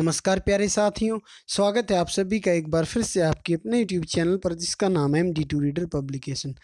नमस्कार प्यारे साथियों स्वागत है आप सभी का एक बार फिर से आपके अपने यूट्यूब चैनल पर जिसका नाम है M D two reader publication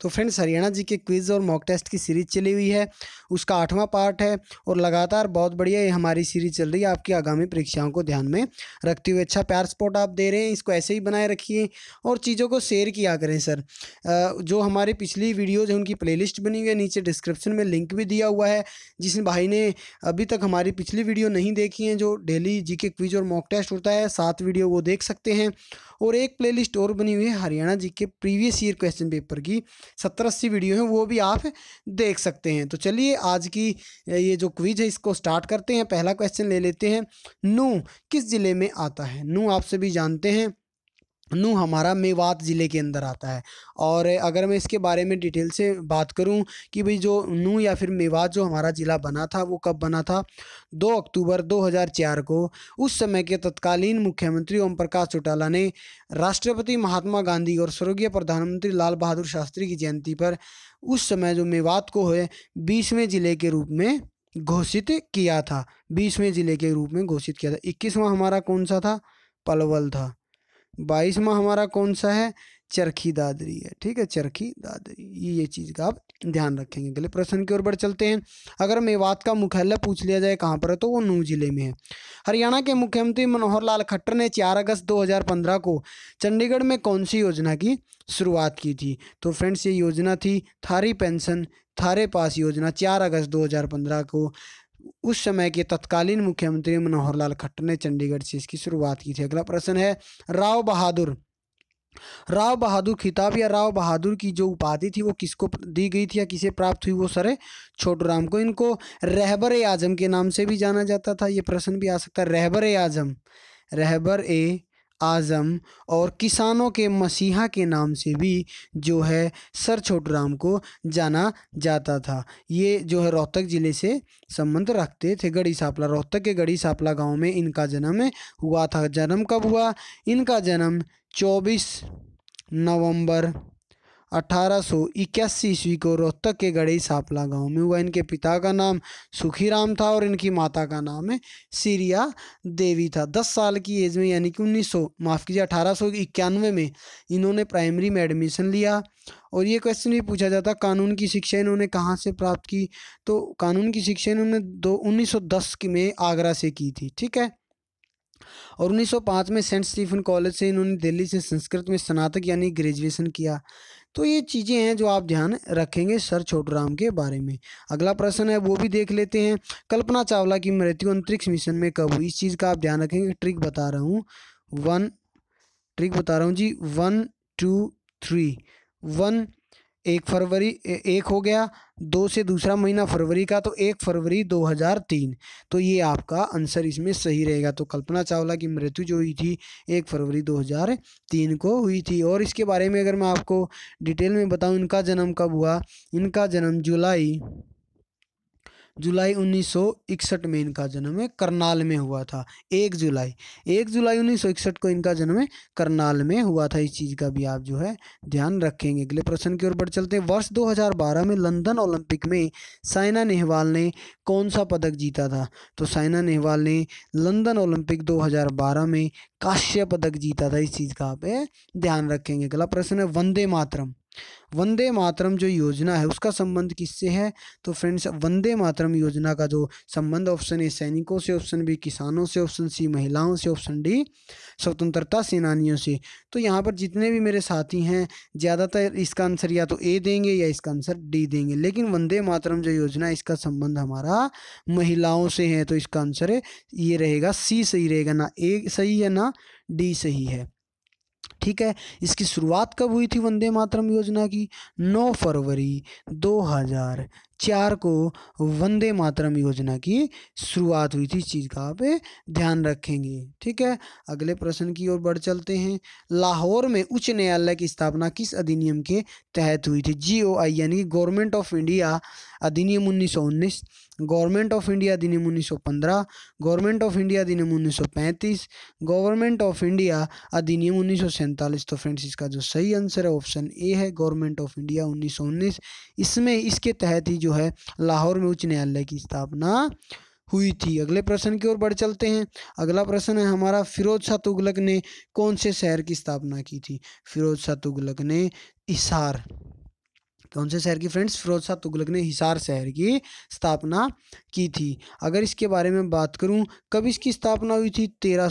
तो friends Haryana G K quiz और मॉक टेस्ट की सीरीज़ चली हुई है उसका आठवां पार्ट है और लगातार बहुत बढ़िया ये हमारी सीरीज़ चल रही है आपकी आगामी परीक्षाओं को ध्यान में रखते हुए अच्छा प्यार सपोर्ट आप दे रहे हैं इसको ऐसे ही बनाए रखिए और चीज़ों को शेयर किया करें सर जो हमारी पिछली वीडियोज़ हैं उनकी लिस्ट बनी हुई है नीचे डिस्क्रिप्शन में लिंक भी दिया हुआ है जिस भाई ने अभी तक हमारी पिछली वीडियो नहीं देखी है जो डेली जी के क्विज और मॉक टेस्ट होता है सात वीडियो वो देख सकते हैं और एक प्लेलिस्ट और बनी हुई है हरियाणा जी के प्रीवियस ईयर क्वेश्चन पेपर की सत्तर अस्सी वीडियो हैं वो भी आप देख सकते हैं तो चलिए आज की ये जो क्विज है इसको स्टार्ट करते हैं पहला क्वेश्चन ले लेते हैं नू किस ज़िले में आता है नू आप सभी जानते हैं नू हमारा मेवात ज़िले के अंदर आता है और अगर मैं इसके बारे में डिटेल से बात करूं कि भाई जो नू या फिर मेवात जो हमारा ज़िला बना था वो कब बना था 2 अक्टूबर 2004 को उस समय के तत्कालीन मुख्यमंत्री ओम प्रकाश चौटाला ने राष्ट्रपति महात्मा गांधी और स्वर्गीय प्रधानमंत्री लाल बहादुर शास्त्री की जयंती पर उस समय जो मेवात को है बीसवें ज़िले के रूप में घोषित किया था बीसवें ज़िले के रूप में घोषित किया था इक्कीसवां हमारा कौन सा था पलवल था बाईसवा हमारा कौन सा है चरखी दादरी है ठीक है चरखी दादरी ये ये चीज़ का आप ध्यान रखेंगे अगले प्रश्न की ओर बढ़ चलते हैं अगर मेवात का मुख्यालय पूछ लिया जाए कहाँ पर है तो वो नू जिले में है हरियाणा के मुख्यमंत्री मनोहर लाल खट्टर ने 4 अगस्त 2015 को चंडीगढ़ में कौन सी योजना की शुरुआत की थी तो फ्रेंड्स ये योजना थी थारी पेंशन थारे पास योजना चार अगस्त दो को उस समय के तत्कालीन मुख्यमंत्री मनोहर लाल खट्टर ने चंडीगढ़ से इसकी शुरुआत की थी अगला प्रश्न है राव बहादुर राव बहादुर खिताब या राव बहादुर की जो उपाधि थी वो किसको दी गई थी या किसे प्राप्त हुई वो सरे छोटू राम को इनको रहबर ए आजम के नाम से भी जाना जाता था ये प्रश्न भी आ सकता है रहबर ए आजम रहबर ए आज़म और किसानों के मसीहा के नाम से भी जो है सर छोट राम को जाना जाता था ये जो है रोहतक ज़िले से संबंध रखते थे गढ़ी सापला रोहतक के गढ़ी सापला गांव में इनका जन्म हुआ था जन्म कब हुआ इनका जन्म 24 नवंबर अठारह सौ इक्यासी ईस्वी को रोहतक के गढ़ी सापला गांव में हुआ इनके पिता का नाम राम था और इनकी माता का नाम है सीरिया देवी था दस साल की एज में यानी कि उन्नीस सौ माफ़ कीजिए अठारह सौ इक्यानवे में इन्होंने प्राइमरी में एडमिशन लिया और ये क्वेश्चन भी पूछा जाता कानून की शिक्षा इन्होंने कहाँ से प्राप्त की तो कानून की शिक्षा इन्होंने दो उन्नीस सौ दस में आगरा से की थी ठीक है और 1905 में सेंट स्टीफन कॉलेज से इन्होंने दिल्ली से संस्कृत में स्नातक यानी ग्रेजुएशन किया तो ये चीज़ें हैं जो आप ध्यान रखेंगे सर छोटूराम के बारे में अगला प्रश्न है वो भी देख लेते हैं कल्पना चावला की मृत्यु अंतरिक्ष मिशन में कब हुई इस चीज़ का आप ध्यान रखेंगे ट्रिक बता रहा हूँ वन ट्रिक बता रहा हूँ G one two three one एक फरवरी एक हो गया दो से दूसरा महीना फरवरी का तो एक फरवरी 2003 तो ये आपका आंसर इसमें सही रहेगा तो कल्पना चावला की मृत्यु जो हुई थी एक फरवरी 2003 को हुई थी और इसके बारे में अगर मैं आपको डिटेल में बताऊं इनका जन्म कब हुआ इनका जन्म जुलाई जुलाई उन्नीस में इनका जन्म करनाल में हुआ था एक जुलाई एक जुलाई उन्नीस को इनका जन्म करनाल में हुआ था इस चीज़ का भी आप जो है ध्यान रखेंगे अगले प्रश्न की ओर बढ़ चलते हैं वर्ष 2012 में लंदन ओलंपिक में साइना नेहवाल ने कौन सा पदक जीता था तो साइना नेहवाल ने लंदन ओलंपिक दो में काश्य पदक जीता था इस चीज़ का आप ध्यान रखेंगे अगला प्रश्न है वंदे मातरम वंदे मातरम जो योजना है उसका संबंध किससे है तो फ्रेंड्स वंदे मातरम योजना का जो संबंध ऑप्शन ए सैनिकों से ऑप्शन बी किसानों से ऑप्शन सी महिलाओं से ऑप्शन डी स्वतंत्रता सेनानियों से तो यहाँ पर जितने भी मेरे साथी हैं ज़्यादातर इसका आंसर या तो ए देंगे या इसका आंसर डी देंगे लेकिन वंदे मातरम जो योजना है इसका संबंध हमारा महिलाओं से है तो इसका आंसर ये रहेगा सी सही रहेगा ना ए सही है ना डी सही है ठीक है इसकी शुरुआत कब हुई थी वंदे मातरम योजना की 9 फरवरी चार को वंदे मातरम योजना की शुरुआत हुई थी इस चीज़ का आप ध्यान रखेंगे ठीक है अगले प्रश्न की ओर बढ़ चलते हैं लाहौर में उच्च न्यायालय की स्थापना किस अधिनियम के तहत हुई थी जी ओ आई यानी कि गवर्नमेंट ऑफ इंडिया अधिनियम उन्नीस गवर्नमेंट ऑफ इंडिया अधिनियम 1915 गवर्नमेंट ऑफ इंडिया अधिनियम 1935 गवर्नमेंट ऑफ इंडिया अधिनियम उन्नीस तो फ्रेंड्स इसका जो सही आंसर है ऑप्शन ए है गवर्नमेंट ऑफ इंडिया 1919 इसमें इसके तहत ही जो है लाहौर में उच्च न्यायालय की स्थापना हुई थी अगले प्रश्न की ओर बढ़ चलते हैं अगला प्रश्न है हमारा फिरोज शाह तुगलक ने कौन से शहर की स्थापना की थी फिरोज शाह तुगलक ने इसार कौन से शहर की फ्रेंड्स फिरोज शाह तुगलक ने हिसार शहर की स्थापना की थी अगर इसके बारे में बात करूं कब इसकी स्थापना हुई थी तेरह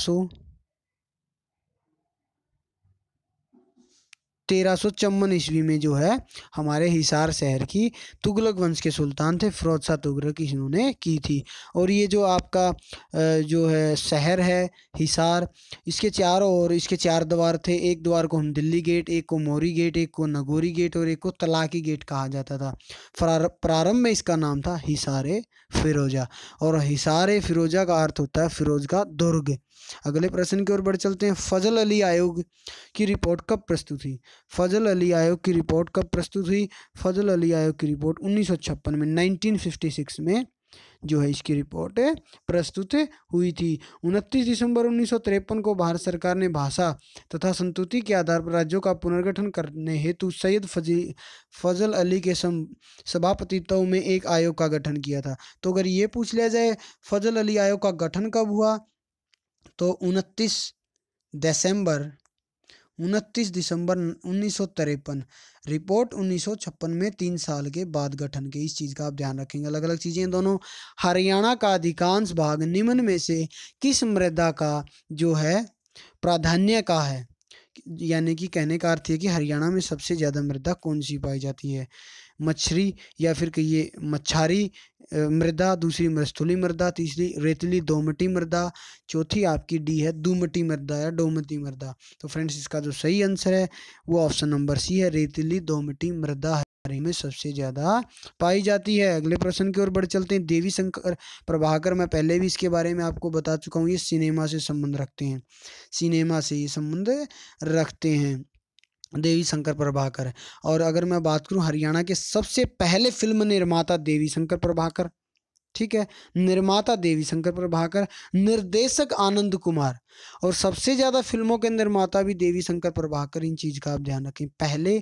तेरह सौ चौवन ईस्वी में जो है हमारे हिसार शहर की तुगलक वंश के सुल्तान थे फिरोज शाह तुगलक इन्होंने की थी और ये जो आपका जो है शहर है हिसार इसके चारों और इसके चार द्वार थे एक द्वार को हम दिल्ली गेट एक को मोरी गेट एक को नगोरी गेट और एक को तलाकी गेट कहा जाता था प्रारंभ में इसका नाम था हिसार फिरोजा और हिसार फिरोजा का अर्थ होता है फिरोज का दुर्ग अगले प्रश्न की ओर बढ़ चलते हैं फजल अली आयोग की रिपोर्ट कब प्रस्तुत हुई फजल अली आयोग की रिपोर्ट कब प्रस्तुत हुई फजल अली आयोग की रिपोर्ट उन्नीस में 1956 में जो है इसकी रिपोर्ट प्रस्तुत हुई थी 29 दिसंबर उन्नीस को भारत सरकार ने भाषा तथा संतुति के आधार पर राज्यों का पुनर्गठन करने हेतु सैयद फजी फजल अली के सभापतित्व में एक आयोग का गठन किया था तो अगर ये पूछ लिया जाए फजल अली आयोग का गठन कब हुआ तो 29 दिसंबर उनतीस दिसंबर उन्नीस रिपोर्ट उन्नीस में तीन साल के बाद गठन के इस चीज़ का आप ध्यान रखेंगे अलग अलग चीज़ें दोनों हरियाणा का अधिकांश भाग निम्न में से किस मृदा का जो है प्राधान्य का है यानी कि कहने का अर्थ है कि हरियाणा में सबसे ज़्यादा मृदा कौन सी पाई जाती है मच्छरी या फिर कहिए मच्छारी मृदा दूसरी मृस्थुली मृदा तीसरी रेतली दोमटी मृदा चौथी आपकी डी है दोमटी मृदा या डोमटी मृदा तो फ्रेंड्स इसका जो सही आंसर है वो ऑप्शन नंबर सी है रेतीली दोमटी मृदा में सबसे ज़्यादा पाई जाती है अगले प्रश्न की ओर बढ़ चलते हैं देवी शंकर प्रभाकर मैं पहले भी इसके बारे में आपको बता चुका हूँ ये सिनेमा से संबंध रखते हैं सिनेमा से ये संबंध रखते हैं देवी शंकर प्रभाकर है और अगर मैं बात करूं हरियाणा के सबसे पहले फिल्म निर्माता देवी शंकर प्रभाकर ठीक है निर्माता देवी शंकर प्रभाकर निर्देशक आनंद कुमार और सबसे ज़्यादा फिल्मों के निर्माता भी देवी शंकर प्रभाकर इन चीज़ का आप ध्यान रखें पहले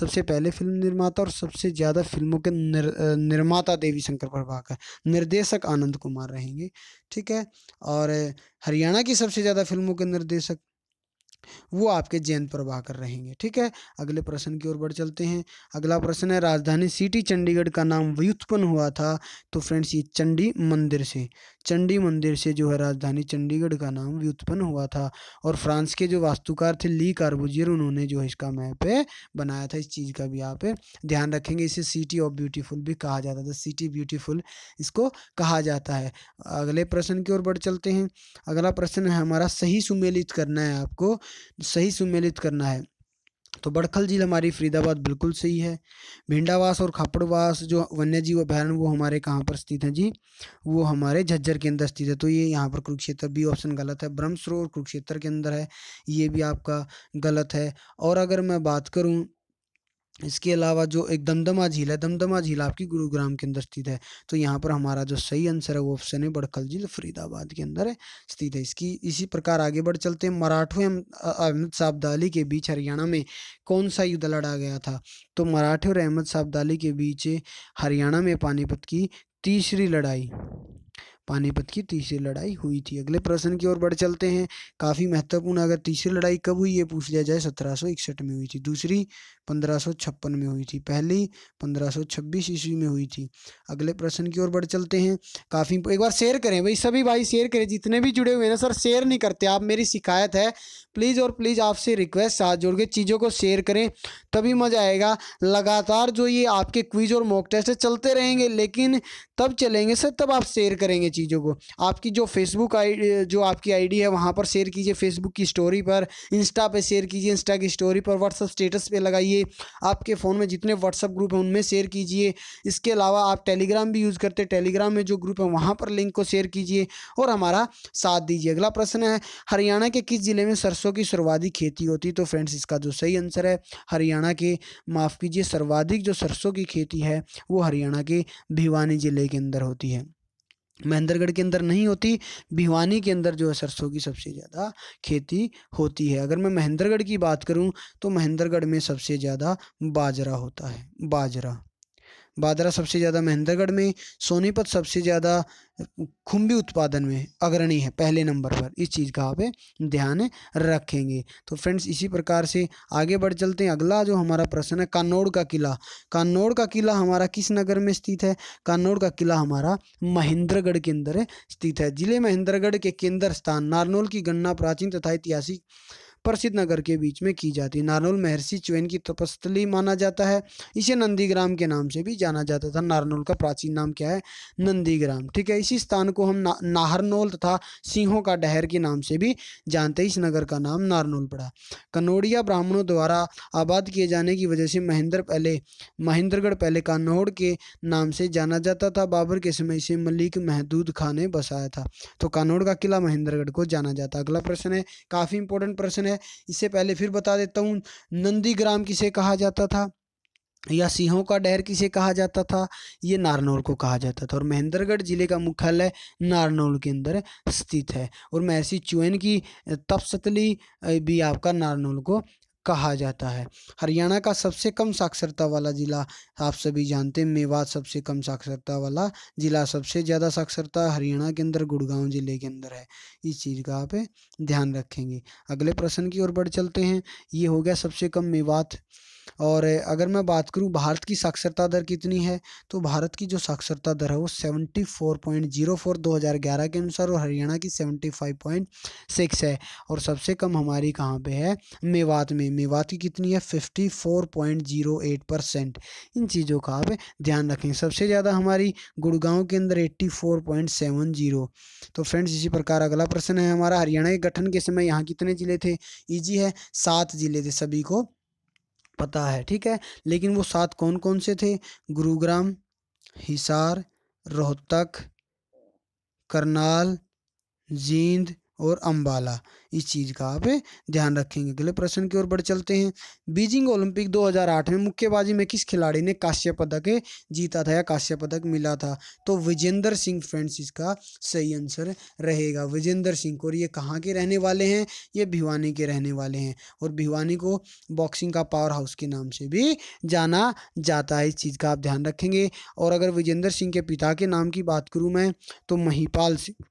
सबसे पहले फिल्म निर्माता और सबसे ज़्यादा फिल्मों के निर, निर्माता देवी शंकर प्रभाकर निर्देशक आनंद कुमार रहेंगे ठीक है और हरियाणा की सबसे ज़्यादा फिल्मों के निर्देशक वो आपके जैन कर रहेंगे ठीक है अगले प्रश्न की ओर बढ़ चलते हैं अगला प्रश्न है राजधानी सिटी चंडीगढ़ का नाम व्युत्पन्न हुआ था तो फ्रेंड्स ये चंडी मंदिर से चंडी मंदिर से जो है राजधानी चंडीगढ़ का नाम भी उत्पन्न हुआ था और फ्रांस के जो वास्तुकार थे ली कार्बुजियर उन्होंने जो है इसका मैप बनाया था इस चीज़ का भी आप ध्यान रखेंगे इसे सिटी ऑफ ब्यूटीफुल भी कहा जाता था सिटी ब्यूटीफुल इसको कहा जाता है अगले प्रश्न की ओर बढ़ चलते हैं अगला प्रश्न है हमारा सही सुमेलित करना है आपको सही सुमेलित करना है तो बड़खल झील हमारी फरीदाबाद बिल्कुल सही है भिंडावास और खापड़वास जो वन्य जीव अभ्यारण्य वो हमारे कहाँ पर स्थित है जी वो हमारे झज्जर के अंदर स्थित है तो ये यहाँ पर कुरुक्षेत्र भी ऑप्शन गलत है ब्रह्मसरोवर कुरुक्षेत्र के अंदर है ये भी आपका गलत है और अगर मैं बात करूँ इसके अलावा जो एक दमदमा झील है दमदमा झील आपकी गुरुग्राम के अंदर स्थित है तो यहाँ पर हमारा जो सही आंसर है वो ऑप्शन है बड़खल झील फरीदाबाद के अंदर स्थित है इसकी इसी प्रकार आगे बढ़ चलते हैं मराठों एवं अहमद साहबदाली के बीच हरियाणा में कौन सा युद्ध लड़ा गया था तो मराठे और अहमद साहबदाली के बीच हरियाणा में पानीपत की तीसरी लड़ाई पानीपत की तीसरी लड़ाई हुई थी अगले प्रश्न की ओर बढ़ चलते हैं काफ़ी महत्वपूर्ण अगर तीसरी लड़ाई कब हुई ये पूछ लिया जाए सत्रह में हुई थी दूसरी पंद्रह में हुई थी पहली पंद्रह ईस्वी में हुई थी अगले प्रश्न की ओर बढ़ चलते हैं काफ़ी एक बार शेयर करें भाई सभी भाई शेयर करें जितने भी जुड़े हुए हैं ना सर शेयर नहीं करते आप मेरी शिकायत है प्लीज़ और प्लीज़ आपसे रिक्वेस्ट साथ जोड़ के चीज़ों को शेयर करें तभी मज़ा आएगा लगातार जो ये आपके क्विज और मॉक टेस्ट चलते रहेंगे लेकिन तब चलेंगे सर तब आप शेयर करेंगे चीज़ों को आपकी जो फेसबुक आई जो आपकी आईडी है वहाँ पर शेयर कीजिए फेसबुक की स्टोरी पर इंस्टा पे शेयर कीजिए इंस्टा की स्टोरी पर व्हाट्सअप स्टेटस पे लगाइए आपके फ़ोन में जितने व्हाट्सअप ग्रुप हैं उनमें शेयर कीजिए इसके अलावा आप टेलीग्राम भी यूज़ करते हैं टेलीग्राम में जो ग्रुप है वहाँ पर लिंक को शेयर कीजिए और हमारा साथ दीजिए अगला प्रश्न है हरियाणा के किस ज़िले में सरसों की सर्वाधिक खेती होती है तो फ्रेंड्स इसका जो सही आंसर है हरियाणा के माफ़ कीजिए सर्वाधिक जो सरसों की खेती है वो हरियाणा के भिवानी ज़िले के अंदर होती है महेंद्रगढ़ के अंदर नहीं होती भिवानी के अंदर जो है सरसों की सबसे ज़्यादा खेती होती है अगर मैं महेंद्रगढ़ की बात करूं तो महेंद्रगढ़ में सबसे ज़्यादा बाजरा होता है बाजरा बादरा सबसे ज़्यादा महेंद्रगढ़ में सोनीपत सबसे ज़्यादा खुम्बी उत्पादन में अग्रणी है पहले नंबर पर इस चीज़ का आप ध्यान रखेंगे तो फ्रेंड्स इसी प्रकार से आगे बढ़ चलते हैं अगला जो हमारा प्रश्न है कानोड़ का किला कानोड़ का किला हमारा किस नगर में स्थित है कानोड़ का किला हमारा महेंद्रगढ़ के अंदर स्थित है जिले महेंद्रगढ़ के केंद्र स्थान नारनौल की गणना प्राचीन तथा ऐतिहासिक प्रसिद्ध नगर के बीच में की जाती है नारनौल महर्षि चवेन की तपस्थली माना जाता है इसे नंदीग्राम के नाम से भी जाना जाता था नारनौल का प्राचीन नाम क्या है नंदीग्राम ठीक है इसी स्थान को हम ना, नाहरनौल तथा सिंहों का डहर के नाम से भी जानते हैं इस नगर का नाम नारनौल पड़ा कनौड़िया ब्राह्मणों द्वारा आबाद किए जाने की वजह से महेंद्र पहले महेंद्रगढ़ पहले कानौड़ के नाम से जाना जाता था बाबर के समय इसे मलिक महदूद खान ने बसाया था तो कानोड़ का किला महेंद्रगढ़ को जाना जाता अगला प्रश्न है काफ़ी इंपॉर्टेंट प्रश्न है है इससे पहले फिर बता देता हूँ नंदीग्राम किसे कहा जाता था या सिंहों का डहर किसे कहा जाता था ये नारनौल को कहा जाता था और महेंद्रगढ़ जिले का मुख्यालय नारनौल के अंदर स्थित है और महर्षि चुएन की तपसतली भी आपका नारनौल को कहा जाता है हरियाणा का सबसे कम साक्षरता वाला ज़िला आप सभी जानते हैं मेवात सबसे कम साक्षरता वाला ज़िला सबसे ज़्यादा साक्षरता हरियाणा के अंदर गुड़गांव ज़िले के अंदर है इस चीज़ का आप ध्यान रखेंगे अगले प्रश्न की ओर बढ़ चलते हैं ये हो गया सबसे कम मेवात और अगर मैं बात करूँ भारत की साक्षरता दर कितनी है तो भारत की जो साक्षरता दर है वो seventy four point zero four दो हज़ार ग्यारह के अनुसार और हरियाणा की सेवेंटी फाइव पॉइंट सिक्स है और सबसे कम हमारी कहाँ पे है मेवात में मेवात की कितनी है fifty four point zero eight percent इन चीज़ों का आप ध्यान रखें सबसे ज़्यादा हमारी गुड़गांव के अंदर eighty four point seven zero तो फ्रेंड्स इसी प्रकार अगला प्रश्न है हमारा हरियाणा के गठन के समय यहाँ कितने ज़िले थे ईजी है सात ज़िले थे सभी को पता है ठीक है लेकिन वो सात कौन कौन से थे गुरुग्राम हिसार रोहतक करनाल जींद और अंबाला इस चीज़ का आप ध्यान रखेंगे अगले प्रश्न की ओर बढ़ चलते हैं बीजिंग ओलंपिक 2008 में मुक्केबाजी में किस खिलाड़ी ने कांस्य पदक जीता था या कांस्य पदक मिला था तो विजेंद्र सिंह फ्रेंड्स इसका सही आंसर रहेगा विजेंद्र सिंह और ये कहाँ के रहने वाले हैं ये भिवानी के रहने वाले हैं और भिवानी को बॉक्सिंग का पावर हाउस के नाम से भी जाना जाता है इस चीज़ का आप ध्यान रखेंगे और अगर विजेंद्र सिंह के पिता के नाम की बात करूँ मैं तो महिपाल सिंह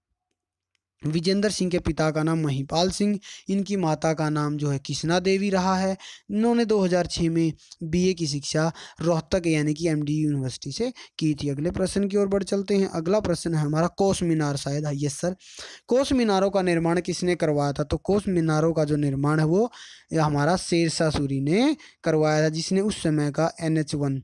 विजेंद्र सिंह के पिता का नाम महिपाल सिंह इनकी माता का नाम जो है कृष्णा देवी रहा है इन्होंने 2006 में बीए की शिक्षा रोहतक यानी कि एमडी यूनिवर्सिटी से की थी अगले प्रश्न की ओर बढ़ चलते हैं अगला प्रश्न है हमारा कोस मीनार शायद है यस सर कोस मीनारों का निर्माण किसने करवाया था तो कोस मीनारों का जो निर्माण है वो हमारा शेरशाह सूरी ने करवाया था जिसने उस समय का एन एच वन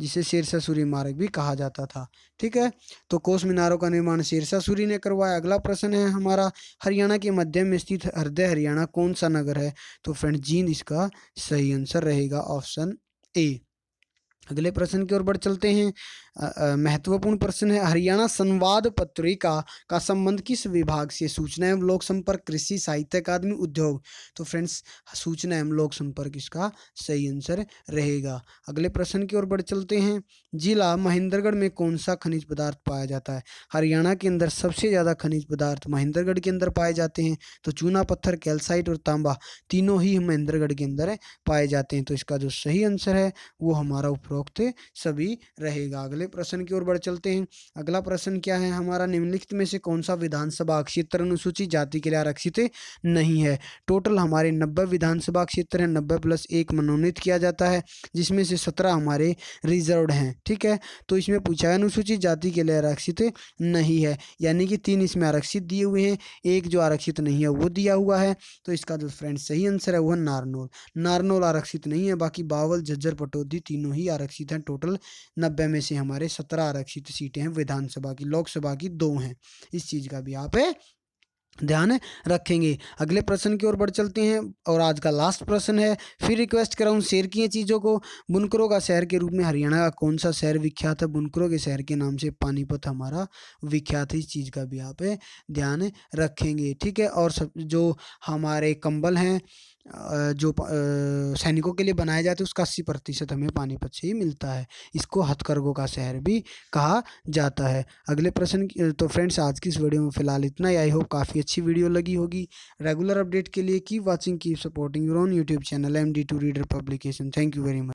जिसे शेरशाह सूरी मार्ग भी कहा जाता था ठीक है तो कोस मीनारों का निर्माण शेरशाह सूरी ने करवाया अगला प्रश्न है हमारा हरियाणा के मध्य में स्थित हृदय हरियाणा कौन सा नगर है तो फ्रेंड जींद इसका सही आंसर रहेगा ऑप्शन ए अगले प्रश्न की ओर बढ़ चलते हैं महत्वपूर्ण प्रश्न है हरियाणा संवाद पत्रिका का संबंध किस विभाग से सूचना एवं लोक संपर्क कृषि साहित्य अकादमी उद्योग तो फ्रेंड्स सूचना एवं लोक संपर्क इसका सही आंसर रहेगा अगले प्रश्न की ओर बढ़ चलते हैं जिला महेंद्रगढ़ में कौन सा खनिज पदार्थ पाया जाता है हरियाणा के अंदर सबसे ज़्यादा खनिज पदार्थ महेंद्रगढ़ के अंदर पाए जाते हैं तो चूना पत्थर कैल्साइट और तांबा तीनों ही महेंद्रगढ़ के अंदर पाए जाते हैं तो इसका जो सही आंसर है वो हमारा उपरोक्त सभी रहेगा अगले अगले प्रश्न की ओर बढ़ चलते हैं अगला प्रश्न क्या है हमारा निम्नलिखित में से कौन सा विधानसभा क्षेत्र अनुसूचित जाति के लिए आरक्षित नहीं है टोटल हमारे नब्बे विधानसभा क्षेत्र हैं नब्बे प्लस एक मनोनीत किया जाता है जिसमें से सत्रह हमारे रिजर्व हैं ठीक है तो इसमें पूछा है अनुसूचित जाति के लिए आरक्षित नहीं है यानी कि तीन इसमें आरक्षित दिए हुए हैं एक जो आरक्षित नहीं है वो दिया हुआ है तो इसका जो फ्रेंड सही आंसर है वह नारनोल नारनोल आरक्षित नहीं है बाकी बावल झज्जर पटौदी तीनों ही आरक्षित हैं टोटल नब्बे में से हमारे हमारे सत्रह आरक्षित सीटें हैं विधानसभा की लोकसभा की दो हैं इस चीज़ का भी आप ध्यान रखेंगे अगले प्रश्न की ओर बढ़ चलते हैं और आज का लास्ट प्रश्न है फिर रिक्वेस्ट कर रहा हूँ शेयर किए चीज़ों को बुनकरों का शहर के रूप में हरियाणा का कौन सा शहर विख्यात है बुनकरों के शहर के नाम से पानीपत हमारा विख्यात है इस चीज़ का भी आप ध्यान रखेंगे ठीक है और सब जो हमारे कंबल हैं जो सैनिकों के लिए बनाए जाते हैं उसका अस्सी प्रतिशत हमें पानीपत से ही मिलता है इसको हथकरघों का शहर भी कहा जाता है अगले प्रश्न तो फ्रेंड्स आज की इस वीडियो में फिलहाल इतना ही आई होप काफ़ी अच्छी वीडियो लगी होगी रेगुलर अपडेट के लिए keep watching keep supporting your own YouTube channel M D two reader publication thank you very much